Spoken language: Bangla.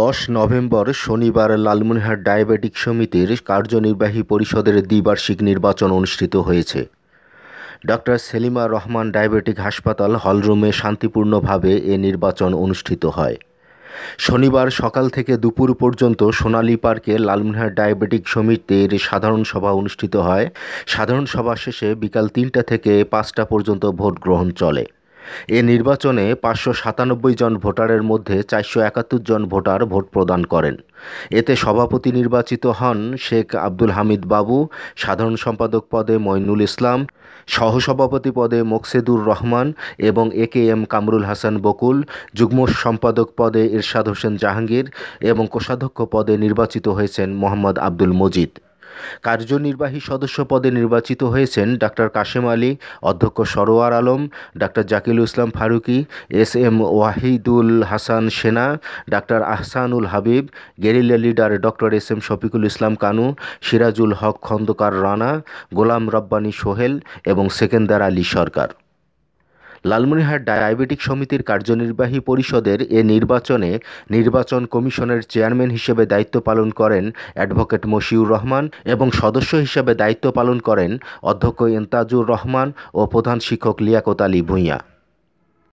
দশ নভেম্বর শনিবার লালমনিরহাট ডায়াবেটিক সমিতির কার্যনির্বাহী পরিষদের দ্বিবার্ষিক নির্বাচন অনুষ্ঠিত হয়েছে ডক্টর সেলিমা রহমান ডায়াবেটিক হাসপাতাল হলরুমে শান্তিপূর্ণভাবে এ নির্বাচন অনুষ্ঠিত হয় শনিবার সকাল থেকে দুপুর পর্যন্ত সোনালী পার্কে লালমনিরহাট ডায়াবেটিক সমিতির সাধারণ সভা অনুষ্ঠিত হয় সাধারণ সভা শেষে বিকাল তিনটা থেকে পাঁচটা পর্যন্ত ভোট গ্রহণ চলে এ নির্বাচনে পাঁচশো সাতানব্বই জন ভোটারের মধ্যে চারশো একাত্তর জন ভোটার ভোট প্রদান করেন এতে সভাপতি নির্বাচিত হন শেখ আব্দুল হামিদ বাবু সাধারণ সম্পাদক পদে মইনুল ইসলাম সহসভাপতি পদে মোকসেদুর রহমান এবং A K M Kamrul Hasan Bakul যুগ্ম সম্পাদক পদে ইরশাদ হোসেন জাহাঙ্গীর এবং কোষাধ্যক্ষ পদে নির্বাচিত হয়েছেন মোহাম্মদ আব্দুল মজিদ কার্যনির্বাহী সদস্য পদে নির্বাচিত হয়েছেন ডাক্তার কাশেম আলী অধ্যক্ষ Sarwar Alam doctor Jakil Islam Faruki S M Wahidul Hasan সেনা doctor Ahsanul Habib guerrilla leader doctor S M Shafiqul Islam Kanu Sirajul Haque Khandakar Rana Golam Rabbani Sohel এবং সেকেন্দার আলী সরকার লালমনিহাট ডায়াবেটিক সমিতির কার্যনির্বাহী পরিষদের এ নির্বাচনে নির্বাচন কমিশনের চেয়ারম্যান হিসেবে দায়িত্ব পালন করেন অ্যাডভোকেট মশিউর রহমান এবং সদস্য হিসেবে দায়িত্ব পালন করেন অধ্যক্ষ এন্তাজুর রহমান ও প্রধান শিক্ষক লিয়াকত আলী ভূঁইয়া